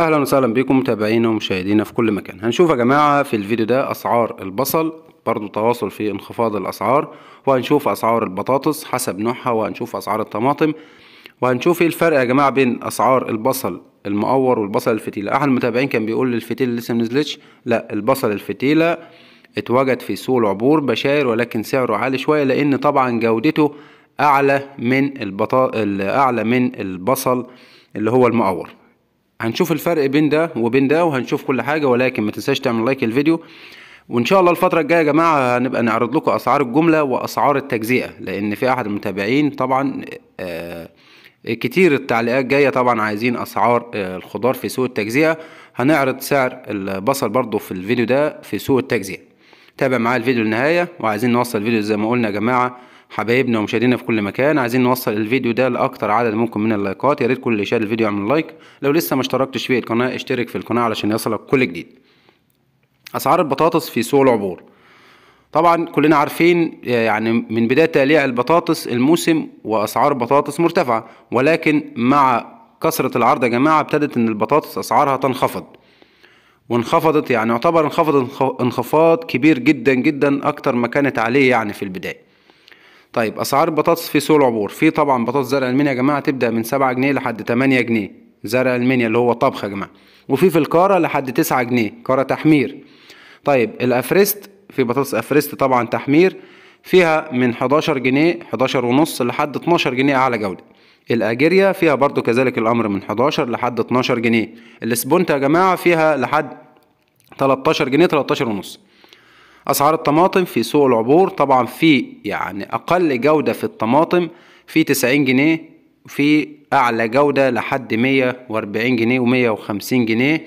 اهلا وسهلا بكم متابعينا ومشاهدينا في كل مكان هنشوف يا جماعه في الفيديو ده اسعار البصل برضو تواصل في انخفاض الاسعار وهنشوف اسعار البطاطس حسب نوعها وهنشوف اسعار الطماطم وهنشوف ايه الفرق يا جماعه بين اسعار البصل المقور والبصل الفتيله احد المتابعين كان بيقول الفتيله لسه منزلتش لا البصل الفتيله اتوجد في سوق العبور بشاير ولكن سعره عالي شويه لان طبعا جودته اعلى من البطا... اعلى من البصل اللي هو المقور هنشوف الفرق بين ده وبين ده وهنشوف كل حاجة ولكن ما تنساش تعمل لايك الفيديو وان شاء الله الفترة الجاية يا جماعة هنبقى نعرض لكم اسعار الجملة واسعار التجزئة لان في احد المتابعين طبعا آه، كتير التعليقات جاية طبعا عايزين اسعار آه، الخضار في سوق التجزئة هنعرض سعر البصل برضو في الفيديو ده في سوق التجزئة تابع معايا الفيديو للنهاية وعايزين نوصل الفيديو زي ما قلنا يا جماعة حبايبنا ومشاهدينا في كل مكان عايزين نوصل الفيديو ده لاكتر عدد ممكن من اللايكات يا ريت كل اللي شاهد الفيديو يعمل لايك لو لسه ما اشتركتش في القناه اشترك في القناه علشان يصلك كل جديد اسعار البطاطس في سوق العبور طبعا كلنا عارفين آه، يعني من بدايه تقليع البطاطس الموسم واسعار البطاطس مرتفعه ولكن مع كثره العرض يا جماعه ابتدت ان البطاطس اسعارها تنخفض وانخفضت يعني يعتبر انخفض انخفاض كبير جدا جدا اكتر ما كانت عليه يعني في البدايه طيب اسعار البطاطس في سوق العبور في طبعا بطاطس زرع المنيا يا جماعه تبدا من 7 جنيه لحد 8 جنيه زرع المنيا اللي هو طبخ يا جماعه وفي في الكاره لحد 9 جنيه كاره تحمير طيب الافريست في بطاطس افريست طبعا تحمير فيها من 11 جنيه 11 ونص لحد 12 جنيه اعلى جوده الاجيريا فيها برضو كذلك الامر من 11 لحد 12 جنيه السبونتا يا جماعه فيها لحد 13 جنيه 13 ونص أسعار الطماطم في سوق العبور طبعا في يعني أقل جودة في الطماطم في تسعين جنيه وفي أعلى جودة لحد مية وأربعين جنيه ومية وخمسين جنيه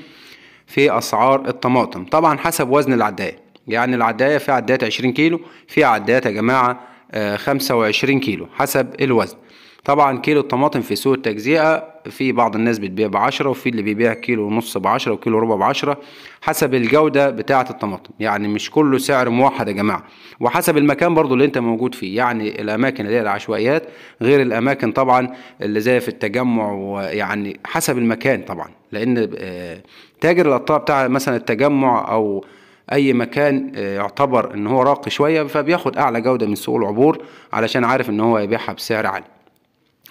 في أسعار الطماطم طبعا حسب وزن العداية يعني العداية في عدايات عشرين كيلو في عدايات يا جماعة آه، خمسة وعشرين كيلو حسب الوزن طبعا كيلو الطماطم في سوق التجزئة في بعض الناس بتبيع بعشرة وفي اللي بيبيع كيلو ونص بعشرة وكيلو ربع بعشرة حسب الجودة بتاعة الطماطم يعني مش كله سعر موحد يا جماعة وحسب المكان برضو اللي انت موجود فيه يعني الأماكن اللي هي العشوائيات غير الأماكن طبعا اللي زي في التجمع ويعني حسب المكان طبعا لأن آه، تاجر الأطار بتاع مثلا التجمع أو اي مكان آه، يعتبر ان هو راقي شويه فبياخد اعلى جوده من سوق العبور علشان عارف ان هو يبيعها بسعر عالي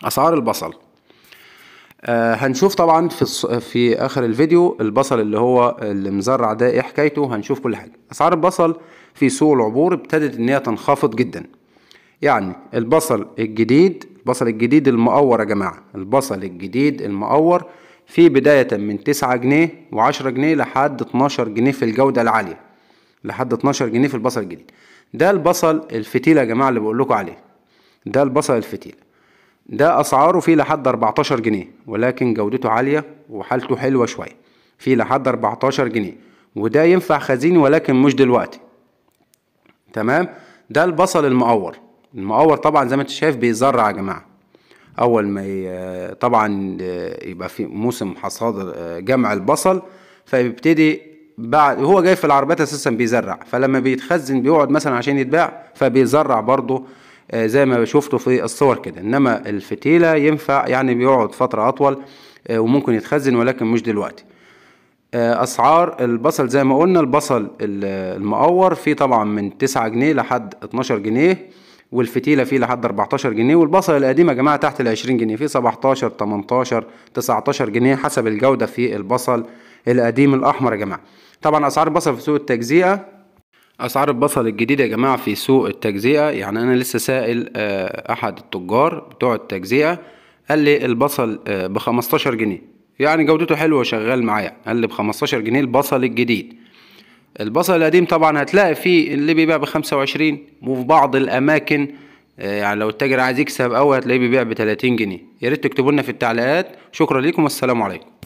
اسعار البصل آه هنشوف طبعا في في اخر الفيديو البصل اللي هو اللي مزرع ده ايه حكايته هنشوف كل حاجه اسعار البصل في سوق العبور ابتدت ان هي تنخفض جدا يعني البصل الجديد البصل الجديد المقور يا جماعه البصل الجديد المقور في بداية من تسعة جنيه وعشرة جنيه لحد اتناشر جنيه في الجودة العالية لحد اتناشر جنيه في البصل الجديد ده البصل الفتيل يا جماعة اللي بقول لكم عليه ده البصل الفتيل ده اسعاره فيه لحد 14 جنيه ولكن جودته عاليه وحالته حلوه شويه فيه لحد 14 جنيه وده ينفع خزيني ولكن مش دلوقتي تمام ده البصل المقور المقور طبعا زي ما انت شايف بيزرع يا جماعه اول ما طبعا يبقى في موسم حصاد جمع البصل فبيبتدي بعد هو جاي في العربيات اساسا بيزرع فلما بيتخزن بيقعد مثلا عشان يتباع فبيزرع برضه آه، زي ما شفتوا في الصور كده انما الفتيلة ينفع يعني بيقعد فترة اطول آه، وممكن يتخزن ولكن مش دلوقتي آه، اسعار البصل زي ما قلنا البصل المقور فيه طبعا من 9 جنيه لحد 12 جنيه والفتيله فيه لحد 14 جنيه والبصل القديم يا جماعه تحت ال 20 جنيه في 17 18 19 جنيه حسب الجوده في البصل القديم الاحمر يا جماعه طبعا اسعار البصل في سوق التجزئه اسعار البصل الجديده يا جماعه في سوق التجزئه يعني انا لسه سائل آه، احد التجار بتوع التجزئه قال لي البصل آه، ب 15 جنيه يعني جودته حلوه وشغال معايا قال لي ب 15 جنيه البصل الجديد البصل القديم طبعا هتلاقي فيه اللي بيبيع ب 25 وفي بعض الاماكن آه، يعني لو التاجر عايز يكسب قوي هتلاقيه بيبيع ب 30 جنيه يا ريت تكتبوا لنا في التعليقات شكرا ليكم والسلام عليكم